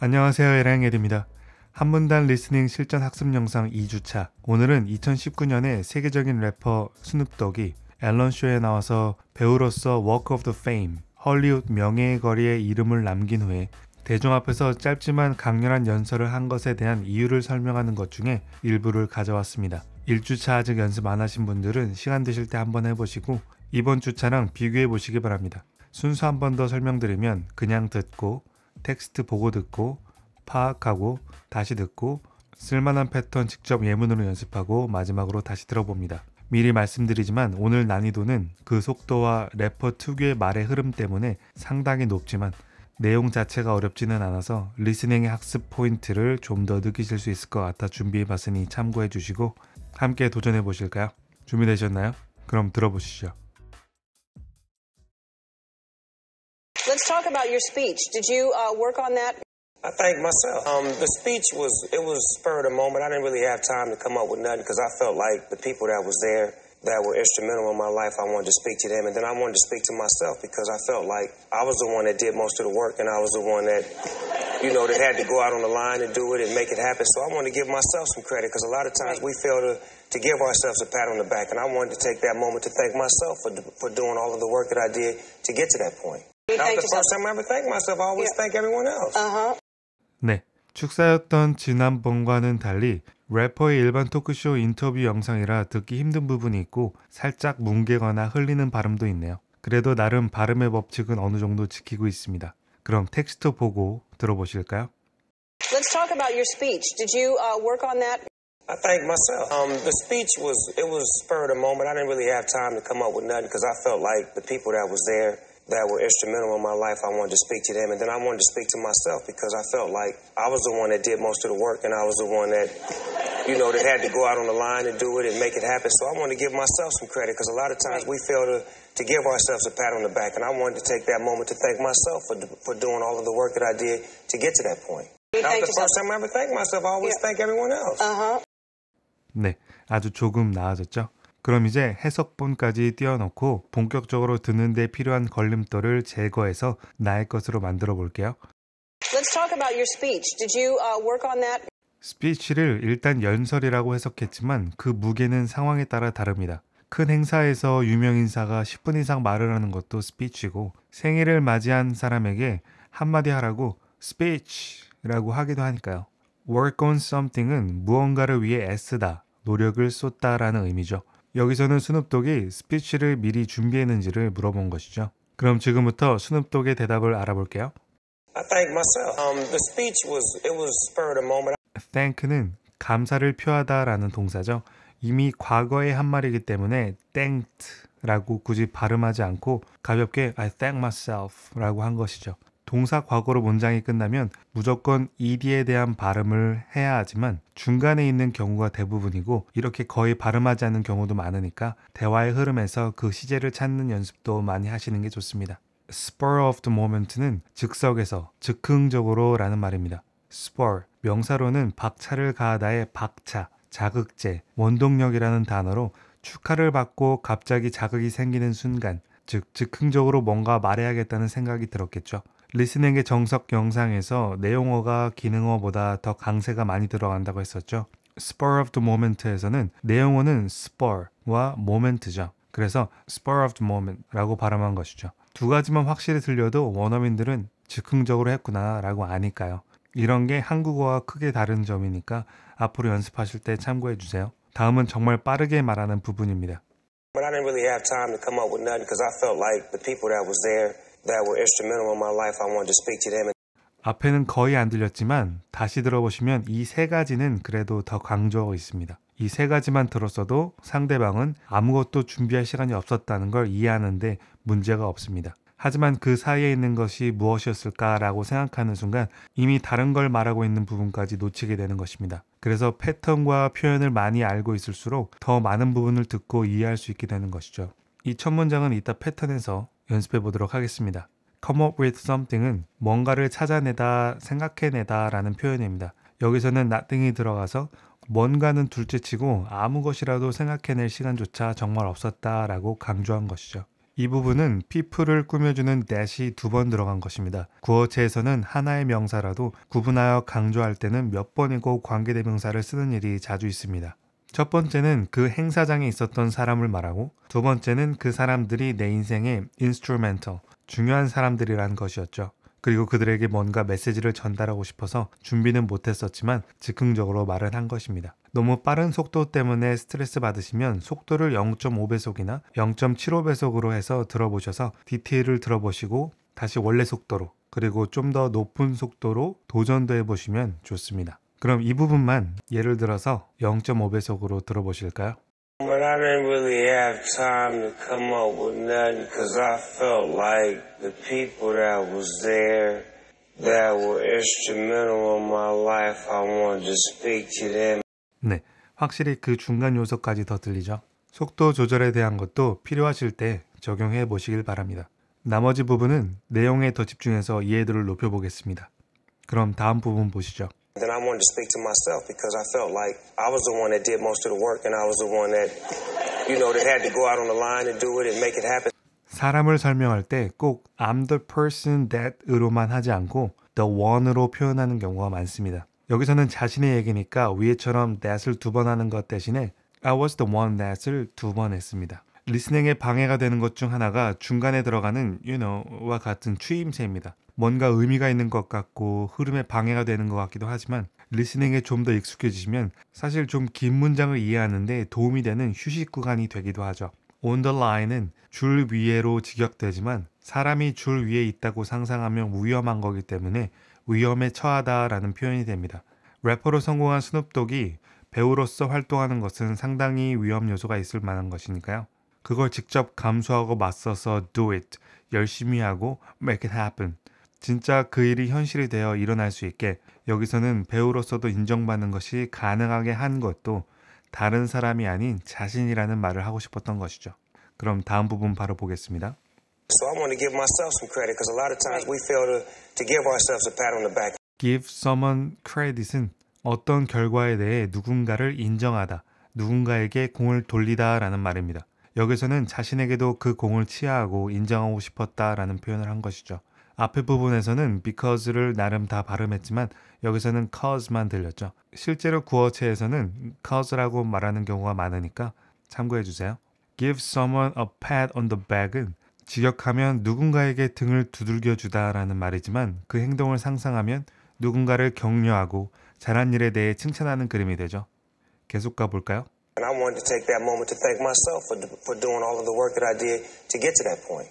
안녕하세요. 에랑에드입니다. 한문단 리스닝 실전 학습 영상 2주차. 오늘은 2019년에 세계적인 래퍼 스눕덕이 앨런 쇼에 나와서 배우로서 워크 오브 더 페임, 헐리우드 명예의 거리에 이름을 남긴 후에 대중 앞에서 짧지만 강렬한 연설을 한 것에 대한 이유를 설명하는 것 중에 일부를 가져왔습니다. 1주차 아직 연습 안 하신 분들은 시간 되실 때 한번 해보시고 이번 주차랑 비교해 보시기 바랍니다. 순서 한 번 더 설명드리면 그냥 듣고 텍스트 보고 듣고 파악하고 다시 듣고 쓸만한 패턴 직접 예문으로 연습하고 마지막으로 다시 들어봅니다. 미리 말씀드리지만 오늘 난이도는 그 속도와 래퍼 특유의 말의 흐름 때문에 상당히 높지만 내용 자체가 어렵지는 않아서 리스닝의 학습 포인트를 좀 더 느끼실 수 있을 것 같아 준비해 봤으니 참고해 주시고 함께 도전해 보실까요? 준비되셨나요? 그럼 들어보시죠. talk about your speech. Did you uh, work on that? I thank myself. Um, the speech was it was spur of the moment. I didn't really have time to come up with nothing because I felt like the people that was there that were instrumental in my life, I wanted to speak to them, and then I wanted to speak to myself because I felt like I was the one that did most of the work, and I was the one that, you know, that had to go out on the line and do it and make it happen. So I wanted to give myself some credit because a lot of times right. we fail to, to give ourselves a pat on the back, and I wanted to take that moment to thank myself for, for doing all of the work that I did to get to that point. Not the first time I ever thank myself. I always thank everyone else. Uh-huh. 네. 축사였던 지난번과는 달리 래퍼의 일반 토크쇼 인터뷰 영상이라 듣기 힘든 부분이 있고 살짝 뭉개거나 흘리는 발음도 있네요. 그래도 나름 발음의 법칙은 어느 정도 지키고 있습니다. 그럼 텍스트 보고 들어보실까요? Let's talk about your speech. Did you uh, work on that? I thank myself. Um, the speech was it was spur of the moment. I didn't really have time to come up with nothing because I felt like the people that was there that were instrumental in my life, I wanted to speak to them. And then I wanted to speak to myself because I felt like I was the one that did most of the work and I was the one that, you know, that had to go out on the line and do it and make it happen. So I wanted to give myself some credit because a lot of times we fail to, to give ourselves a pat on the back. And I wanted to take that moment to thank myself for, for doing all of the work that I did to get to that point. That was the first time I ever thanked myself. I always yeah. thank everyone else. Uh-huh. 네, 아주 조금 나아졌죠? 그럼 이제 해석본까지 띄워놓고 본격적으로 듣는데 필요한 걸림돌을 제거해서 나의 것으로 만들어 볼게요. Let's talk about your speech. Did you uh, work on that? 스피치를 일단 연설이라고 해석했지만 그 무게는 상황에 따라 다릅니다. 큰 행사에서 유명인사가 10분 이상 말을 하는 것도 스피치고 생일을 맞이한 사람에게 한마디 하라고 스피치라고 하기도 하니까요. work on something은 무언가를 위해 애쓰다, 노력을 쏟다라는 의미죠. 여기서는 스눕독이 스피치를 미리 준비했는지를 물어본 것이죠. 그럼 지금부터 스눕독의 대답을 알아볼게요. I thank myself. Um, the speech was it was spurred a moment. Thank는 감사를 표하다라는 동사죠. 이미 과거의 한 말이기 때문에 thanked 라고 굳이 발음하지 않고 가볍게 I thank myself 라고 한 것이죠. 동사 과거로 문장이 끝나면 무조건 ed에 대한 발음을 해야 하지만 중간에 있는 경우가 대부분이고 이렇게 거의 발음하지 않는 경우도 많으니까 대화의 흐름에서 그 시제를 찾는 연습도 많이 하시는 게 좋습니다. spur of the moment는 즉석에서 즉흥적으로 라는 말입니다. spur 명사로는 박차를 가하다의 박차, 자극제, 원동력이라는 단어로 축하를 받고 갑자기 자극이 생기는 순간 즉 즉흥적으로 뭔가 말해야겠다는 생각이 들었겠죠. 리스닝의 정석 영상에서 내용어가 기능어보다 더 강세가 많이 들어간다고 했었죠. spur of the moment에서는 내용어는 spur와 moment죠. 그래서 spur of the moment라고 발음한 것이죠. 두 가지만 확실히 들려도 원어민들은 즉흥적으로 했구나라고 아니까요. 이런 게 한국어와 크게 다른 점이니까 앞으로 연습하실 때 참고해 주세요. 다음은 정말 빠르게 말하는 부분입니다. But I didn't really have time to come up with nothing because I felt like the people that was there 앞에는 거의 안 들렸지만 다시 들어보시면 이 세 가지는 그래도 더 강조하고 있습니다. 이 세 가지만 들었어도 상대방은 아무것도 준비할 시간이 없었다는 걸 이해하는데 문제가 없습니다. 하지만 그 사이에 있는 것이 무엇이었을까라고 생각하는 순간 이미 다른 걸 말하고 있는 부분까지 놓치게 되는 것입니다. 그래서 패턴과 표현을 많이 알고 있을수록 더 많은 부분을 듣고 이해할 수 있게 되는 것이죠. 이 첫 문장은 이따 패턴에서 연습해 보도록 하겠습니다. come up with something은 뭔가를 찾아내다, 생각해내다 라는 표현입니다. 여기서는 nothing이 들어가서 뭔가는 둘째치고 아무 것이라도 생각해낼 시간조차 정말 없었다 라고 강조한 것이죠. 이 부분은 people을 꾸며주는 that이 두 번 들어간 것입니다. 구어체에서는 하나의 명사라도 구분하여 강조할 때는 몇 번이고 관계대명사를 쓰는 일이 자주 있습니다. 첫 번째는 그 행사장에 있었던 사람을 말하고 두 번째는 그 사람들이 내 인생의 인스 s t 멘 u 중요한 사람들이라는 것이었죠. 그리고 그들에게 뭔가 메시지를 전달하고 싶어서 준비는 못했었지만 즉흥적으로 말을 한 것입니다. 너무 빠른 속도 때문에 스트레스 받으시면 속도를 0.5배속이나 0.75배속으로 해서 들어보셔서 디테일을 들어보시고 다시 원래 속도로 그리고 좀 더 높은 속도로 도전도 해보시면 좋습니다. 그럼 이 부분만 예를 들어서 0.5배속으로 들어보실까요? But I didn't really have time to come up with nothing because I felt like the people that was there that were instrumental in my life, I wanted to speak to them. 네, 확실히 그 중간 요소까지 더 들리죠. 속도 조절에 대한 것도 필요하실 때 적용해 보시길 바랍니다. 나머지 부분은 내용에 더 집중해서 이해도를 높여 보겠습니다. 그럼 다음 부분 보시죠. Then I wanted to speak to myself because I felt like I was the one that did most of the work and I was the one that, you know, that had to go out on the line and do it and make it happen. 사람을 설명할 때 꼭 I'm the person that으로만 하지 않고 the one으로 표현하는 경우가 많습니다. 여기서는 자신의 얘기니까 위에처럼 that을 두 번 하는 것 대신에 I was the one that을 두 번 했습니다. 리스닝에 방해가 되는 것 중 하나가 중간에 들어가는 you know와 같은 추임새입니다. 뭔가 의미가 있는 것 같고 흐름에 방해가 되는 것 같기도 하지만 리스닝에 좀 더 익숙해지시면 사실 좀 긴 문장을 이해하는데 도움이 되는 휴식 구간이 되기도 하죠. 온더라인은줄 위에로 직역되지만 사람이 줄 위에 있다고 상상하면 위험한 거기 때문에 위험에 처하다라는 표현이 됩니다. 래퍼로 성공한 스눕독이 배우로서 활동하는 것은 상당히 위험 요소가 있을 만한 것이니까요. 그걸 직접 감수하고 맞서서 do it, 열심히 하고 make it happen, 진짜 그 일이 현실이 되어 일어날 수 있게 여기서는 배우로서도 인정받는 것이 가능하게 한 것도 다른 사람이 아닌 자신이라는 말을 하고 싶었던 것이죠. 그럼 다음 부분 바로 보겠습니다. So I want to give myself some credit because a lot of times we fail to, to give ourselves a pat on the back. Give someone credit은 어떤 결과에 대해 누군가를 인정하다, 누군가에게 공을 돌리다 라는 말입니다. 여기서는 자신에게도 그 공을 치하하고 인정하고 싶었다 라는 표현을 한 것이죠. 앞에 부분에서는 because를 나름 다 발음했지만 여기서는 cause만 들렸죠. 실제로 구어체에서는 cause라고 말하는 경우가 많으니까 참고해 주세요. give someone a pat on the back은 직역하면 누군가에게 등을 두들겨 주다라는 말이지만 그 행동을 상상하면 누군가를 격려하고 잘한 일에 대해 칭찬하는 그림이 되죠. 계속 가 볼까요? And I wanted to take that moment to thank myself for, for doing all of the work that I did to get to that point.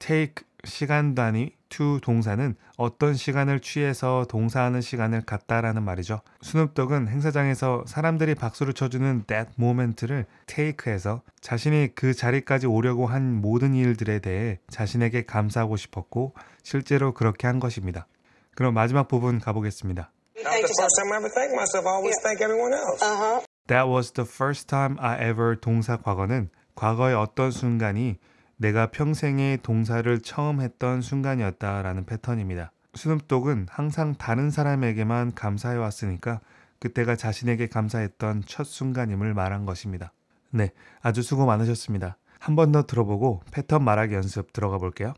take 시간 단위 to 동사는 어떤 시간을 취해서 동사하는 시간을 갖다라는 말이죠. 스눕독은 행사장에서 사람들이 박수를 쳐주는 that moment를 take해서 자신이 그 자리까지 오려고 한 모든 일들에 대해 자신에게 감사하고 싶었고 실제로 그렇게 한 것입니다. 그럼 마지막 부분 가보겠습니다. Uh-huh. That was the first time I ever 동사 과거는 과거의 어떤 순간이 내가 평생에 동사를 처음 했던 순간이었다라는 패턴입니다. 수눕독은 항상 다른 사람에게만 감사해 왔으니까 그때가 자신에게 감사했던 첫 순간임을 말한 것입니다. 네, 아주 수고 많으셨습니다. 한 번 더 들어보고 패턴 말하기 연습 들어가 볼게요.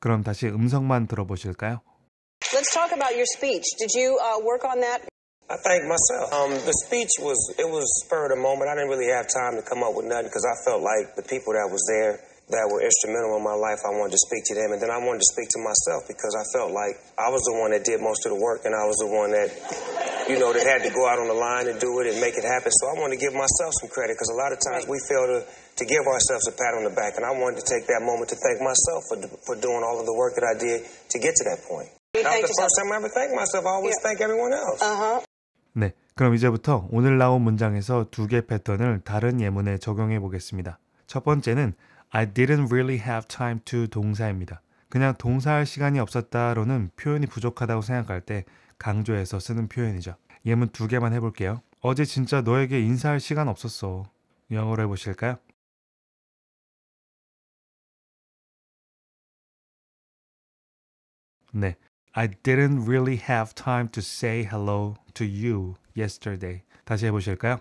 그럼 다시 음성만 들어보실까요? Let's talk about your speech. Did you uh, work on that? I thank myself. Um, the speech was it was spur of t h moment. I didn't really have time to come up with nothing because I felt like the people that was there that were instrumental in my life. I wanted to speak to them, and then I wanted to speak to myself because I felt like I was the one that did most of the work, and I was the one that, you know, that had to go out on the line and do it and make it happen. So I wanted to give myself some credit because a lot of times we fail to, to give ourselves a pat on the back, and I wanted to take that moment to thank myself for, for doing all of the work that I did to get to that point. the first time I ever myself. I always thank everyone else. Uh-huh. 네, 그럼 이제부터 오늘 나온 문장에서 두 개 패턴을 다른 예문에 적용해 보겠습니다. 첫 번째는 I didn't really have time to 동사입니다. 그냥 동사할 시간이 없었다로는 표현이 부족하다고 생각할 때 강조해서 쓰는 표현이죠. 예문 두 개만 해볼게요. 어제 진짜 너에게 인사할 시간 없었어. 영어로 해보실까요? 네. I didn't really have time to say hello to you yesterday. 다시 해보실까요?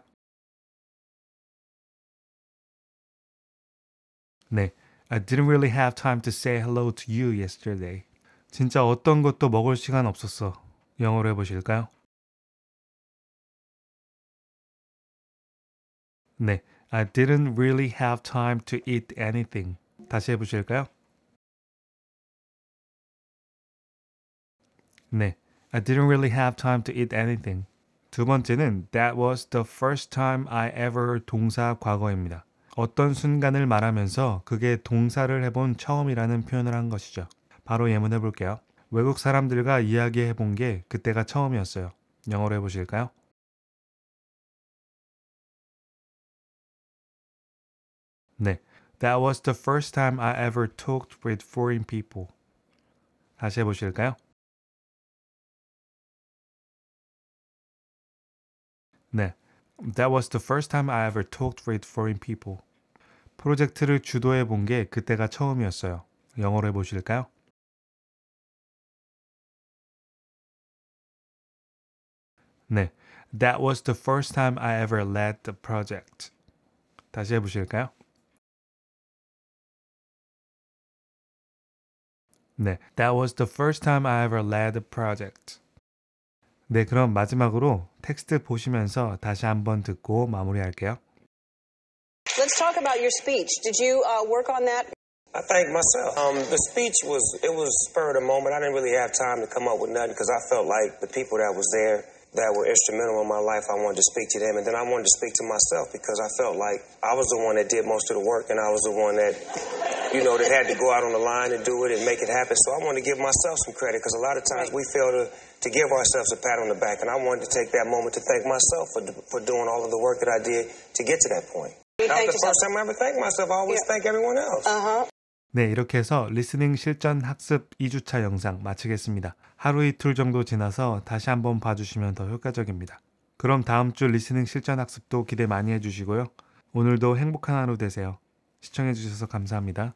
네. I didn't really have time to say hello to you yesterday. 진짜 어떤 것도 먹을 시간 없었어. 영어로 해보실까요? 네. I didn't really have time to eat anything. 다시 해보실까요? 네. I didn't really have time to eat anything. 두 번째는 that was the first time I ever 동사 과거입니다. 어떤 순간을 말하면서 그게 동사를 해본 처음이라는 표현을 한 것이죠. 바로 예문해 볼게요. 외국 사람들과 이야기해 본 게 그때가 처음이었어요. 영어로 해보실까요? 네. That was the first time I ever talked with foreign people. 다시 해보실까요? 네. That was the first time I ever talked with foreign people. 프로젝트를 주도해 본 게 그때가 처음이었어요. 영어로 해보실까요? 네. That was the first time I ever led the project. 다시 해보실까요? 네. That was the first time I ever led the project. 네, 그럼 마지막으로 텍스트 보시면서 다시 한번 듣고 마무리할게요. let's talk about your speech. Did you uh, work on that? I thank myself. Um, the speech was it was spur of the moment. I didn't really have time to come up with nothing because I felt like the people that was there that were instrumental in my life, I wanted to speak to them. And then I wanted to speak to myself because I felt like I was the one that did most of the work and I was the one that, you know, that had to go out on the line and do it and make it happen. So I wanted to give myself some credit because a lot of times we fail to, to give ourselves a pat on the back. And I wanted to take that moment to thank myself for, for doing all of the work that I did to get to that point. Uh-huh. 네, 이렇게 해서 리스닝 실전 학습 2주차 영상 마치겠습니다. 하루 이틀 정도 지나서 다시 한번 봐주시면 더 효과적입니다. 그럼 다음 주 리스닝 실전 학습도 기대 많이 해주시고요. 오늘도 행복한 하루 되세요. 시청해주셔서 감사합니다.